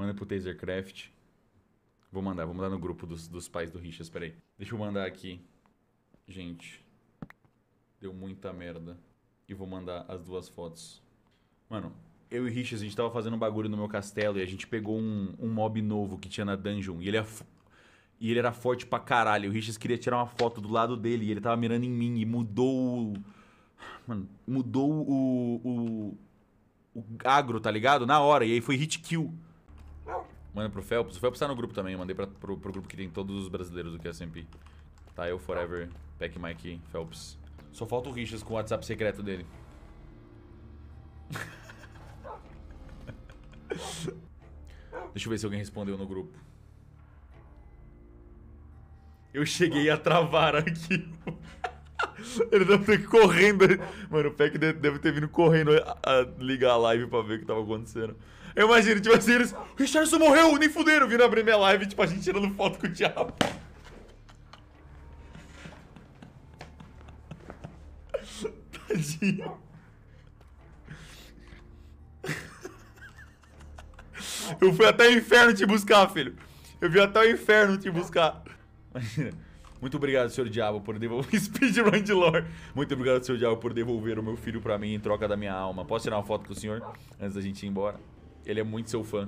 Manda pro Tasercraft. Vou mandar, vou mandar no grupo dos, dos pais do Richas, peraí. Deixa eu mandar aqui. Gente, deu muita merda. E vou mandar as duas fotos. Mano, eu e Richas, a gente tava fazendo um bagulho no meu castelo e a gente pegou um, um mob novo que tinha na dungeon. E ele, é e ele era forte pra caralho. O Richas queria tirar uma foto do lado dele e ele tava mirando em mim e mudou o. Mano, mudou o. o, o agro, tá ligado? Na hora. E aí foi hit kill. Manda pro Phelps. O Phelps tá no grupo também. Eu mandei pra, pro, pro, grupo que tem todos os brasileiros do QSMP. Tá, eu, Forever, Pack Mike, Phelps. Só falta o Richards com o WhatsApp secreto dele. Deixa eu ver se alguém respondeu no grupo. Eu cheguei a travar aqui. Ele deve ter correndo. Mano, o Peck deve ter vindo correndo a, a ligar a live pra ver o que tava acontecendo. Eu imagino, tipo assim, eles. O Richardson morreu, nem fuderam. Viram abrir minha live, tipo, a gente tirando foto com o diabo. Tadinho. Eu fui até o inferno te buscar, filho. Eu vim até o inferno te buscar. Imagina. Muito obrigado, senhor diabo, por devolver speedrun de lore. Muito obrigado, senhor diabo, por devolver o meu filho pra mim em troca da minha alma. Posso tirar uma foto com o senhor antes da gente ir embora? Ele é muito seu fã.